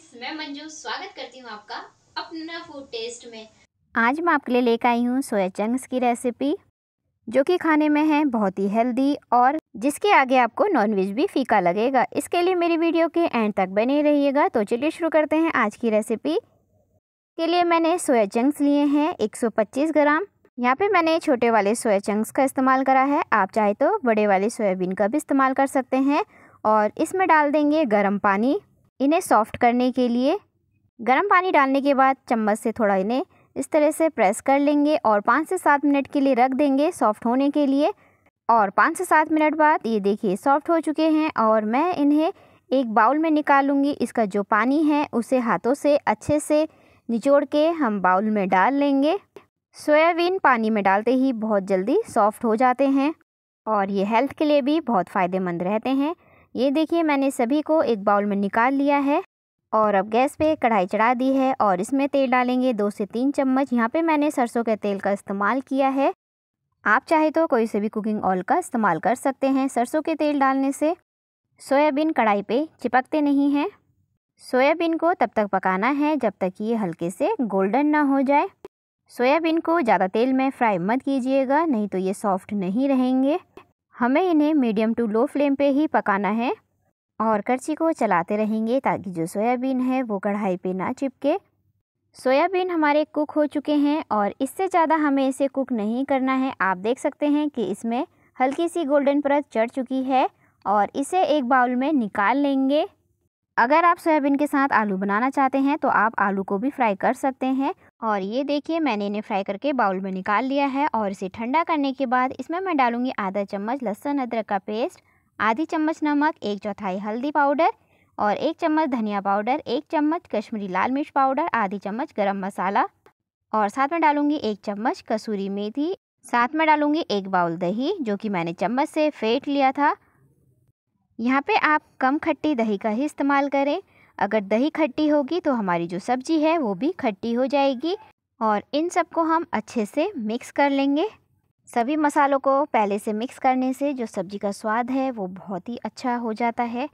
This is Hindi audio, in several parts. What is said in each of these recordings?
फ्रेंड्स मैं मंजू स्वागत करती हूँ आपका अपना फूड टेस्ट में आज मैं आपके लिए लेकर आई हूँ सोया चंक्स की रेसिपी जो कि खाने में है बहुत ही हेल्दी और जिसके आगे आपको नॉनवेज भी फीका लगेगा इसके लिए मेरी वीडियो के एंड तक बने रहिएगा तो चलिए शुरू करते हैं आज की रेसिपी के लिए मैंने सोया चंक्स लिए हैं 125 ग्राम यहाँ पे मैंने छोटे वाले सोया चंक्स का इस्तेमाल करा है आप चाहे तो बड़े वाले सोयाबीन का भी इस्तेमाल कर सकते हैं और इसमें डाल देंगे गर्म पानी इन्हें सॉफ्ट करने के लिए गर्म पानी डालने के बाद चम्मच से थोड़ा इन्हें इस तरह से प्रेस कर लेंगे और पाँच से सात मिनट के लिए रख देंगे सॉफ्ट होने के लिए और पाँच से सात मिनट बाद ये देखिए सॉफ्ट हो चुके हैं और मैं इन्हें एक बाउल में निकालूंगी इसका जो पानी है उसे हाथों से अच्छे से निचोड़ के हम बाउल में डाल लेंगे सोयाबीन पानी में डालते ही बहुत जल्दी सॉफ्ट हो जाते हैं और ये हेल्थ के लिए भी बहुत फ़ायदेमंद रहते हैं ये देखिए मैंने सभी को एक बाउल में निकाल लिया है और अब गैस पे कढ़ाई चढ़ा दी है और इसमें तेल डालेंगे दो से तीन चम्मच यहाँ पे मैंने सरसों के तेल का इस्तेमाल किया है आप चाहे तो कोई से भी कुकिंग ऑयल का इस्तेमाल कर सकते हैं सरसों के तेल डालने से सोयाबीन कढ़ाई पे चिपकते नहीं हैं सोयाबीन को तब तक पकाना है जब तक ये हल्के से गोल्डन ना हो जाए सोयाबीन को ज़्यादा तेल में फ्राई मत कीजिएगा नहीं तो ये सॉफ्ट नहीं रहेंगे हमें इन्हें मीडियम टू लो फ्लेम पे ही पकाना है और करछी को चलाते रहेंगे ताकि जो सोयाबीन है वो कढ़ाई पे ना चिपके सोयाबीन हमारे कुक हो चुके हैं और इससे ज़्यादा हमें इसे कुक नहीं करना है आप देख सकते हैं कि इसमें हल्की सी गोल्डन परत चढ़ चुकी है और इसे एक बाउल में निकाल लेंगे अगर आप सोयाबीन के साथ आलू बनाना चाहते हैं तो आप आलू को भी फ्राई कर सकते हैं और ये देखिए मैंने इन्हें फ्राई करके बाउल में निकाल लिया है और इसे ठंडा करने के बाद इसमें मैं डालूंगी आधा चम्मच लहसुन अदरक का पेस्ट आधी चम्मच नमक एक चौथाई हल्दी पाउडर और एक चम्मच धनिया पाउडर एक चम्मच कश्मीरी लाल मिर्च पाउडर आधी चम्मच गर्म मसाला और साथ में डालूंगी एक चम्मच कसूरी मेथी साथ में डालूंगी एक बाउल दही जो कि मैंने चम्मच से फेंट लिया था यहाँ पे आप कम खट्टी दही का ही इस्तेमाल करें अगर दही खट्टी होगी तो हमारी जो सब्ज़ी है वो भी खट्टी हो जाएगी और इन सब को हम अच्छे से मिक्स कर लेंगे सभी मसालों को पहले से मिक्स करने से जो सब्ज़ी का स्वाद है वो बहुत ही अच्छा हो जाता है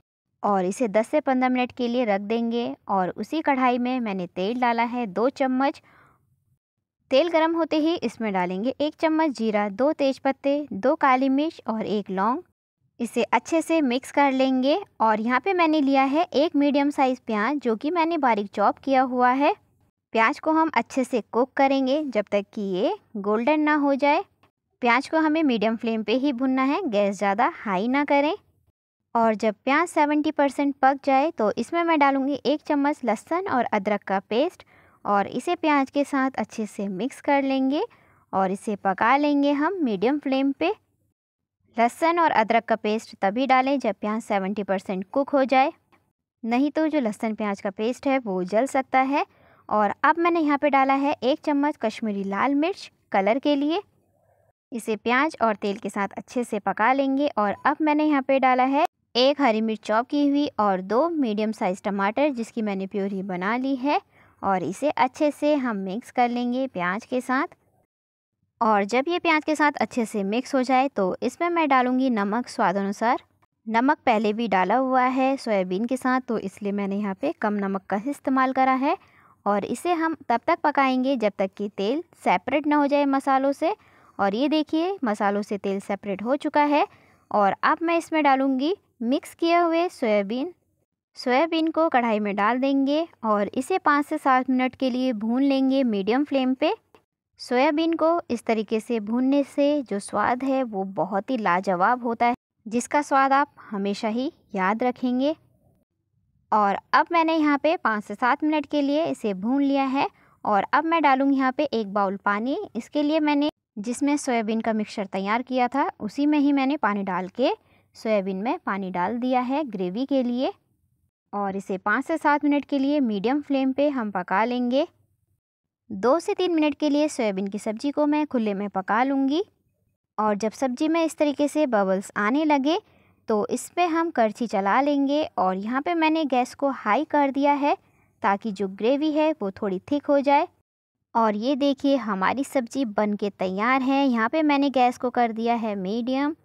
और इसे 10 से 15 मिनट के लिए रख देंगे और उसी कढ़ाई में मैंने तेल डाला है दो चम्मच तेल गरम होते ही इसमें डालेंगे एक चम्मच जीरा दो तेज़पत्ते दो काली मिर्च और एक लौंग इसे अच्छे से मिक्स कर लेंगे और यहाँ पे मैंने लिया है एक मीडियम साइज़ प्याज जो कि मैंने बारीक चॉप किया हुआ है प्याज को हम अच्छे से कुक करेंगे जब तक कि ये गोल्डन ना हो जाए प्याज को हमें मीडियम फ्लेम पे ही भुनना है गैस ज़्यादा हाई ना करें और जब प्याज 70 परसेंट पक जाए तो इसमें मैं डालूँगी एक चम्मच लहसुन और अदरक का पेस्ट और इसे प्याज के साथ अच्छे से मिक्स कर लेंगे और इसे पका लेंगे हम मीडियम फ्लेम पर लहसन और अदरक का पेस्ट तभी डालें जब प्याज सेवेंटी परसेंट कुक हो जाए नहीं तो जो लहसन प्याज का पेस्ट है वो जल सकता है और अब मैंने यहाँ पे डाला है एक चम्मच कश्मीरी लाल मिर्च कलर के लिए इसे प्याज और तेल के साथ अच्छे से पका लेंगे और अब मैंने यहाँ पर डाला है एक हरी मिर्च चॉप की हुई और दो मीडियम साइज़ टमाटर जिसकी मैंने प्योरी बना ली है और इसे अच्छे से हम मिक्स कर लेंगे प्याज के साथ और जब ये प्याज के साथ अच्छे से मिक्स हो जाए तो इसमें मैं डालूँगी नमक स्वाद अनुसार नमक पहले भी डाला हुआ है सोयाबीन के साथ तो इसलिए मैंने यहाँ पे कम नमक का इस्तेमाल करा है और इसे हम तब तक पकाएंगे जब तक कि तेल सेपरेट ना हो जाए मसालों से और ये देखिए मसालों से तेल सेपरेट हो चुका है और अब मैं इसमें डालूँगी मिक्स किए हुए सोयाबीन सोयाबीन को कढ़ाई में डाल देंगे और इसे पाँच से सात मिनट के लिए भून लेंगे मीडियम फ्लेम पर सोयाबीन को इस तरीके से भूनने से जो स्वाद है वो बहुत ही लाजवाब होता है जिसका स्वाद आप हमेशा ही याद रखेंगे और अब मैंने यहाँ पे पाँच से सात मिनट के लिए इसे भून लिया है और अब मैं डालूँगी यहाँ पे एक बाउल पानी इसके लिए मैंने जिसमें सोयाबीन का मिक्सचर तैयार किया था उसी में ही मैंने पानी डाल के सोयाबीन में पानी डाल दिया है ग्रेवी के लिए और इसे पाँच से सात मिनट के लिए मीडियम फ्लेम पे हम पका लेंगे दो से तीन मिनट के लिए सोयाबीन की सब्ज़ी को मैं खुले में पका लूँगी और जब सब्ज़ी में इस तरीके से बबल्स आने लगे तो इस पर हम करछी चला लेंगे और यहाँ पे मैंने गैस को हाई कर दिया है ताकि जो ग्रेवी है वो थोड़ी थिक हो जाए और ये देखिए हमारी सब्ज़ी बन के तैयार है यहाँ पे मैंने गैस को कर दिया है मीडियम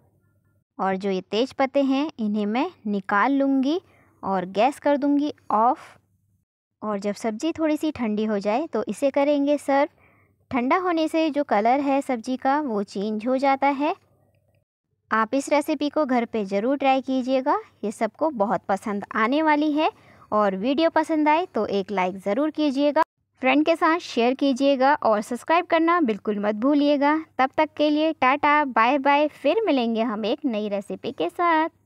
और जो ये तेज पत्ते हैं इन्हें मैं निकाल लूँगी और गैस कर दूँगी ऑफ़ और जब सब्ज़ी थोड़ी सी ठंडी हो जाए तो इसे करेंगे सर्व ठंडा होने से जो कलर है सब्ज़ी का वो चेंज हो जाता है आप इस रेसिपी को घर पे ज़रूर ट्राई कीजिएगा ये सबको बहुत पसंद आने वाली है और वीडियो पसंद आए तो एक लाइक ज़रूर कीजिएगा फ्रेंड के साथ शेयर कीजिएगा और सब्सक्राइब करना बिल्कुल मत भूलिएगा तब तक के लिए टाटा बाय बाय फिर मिलेंगे हम एक नई रेसिपी के साथ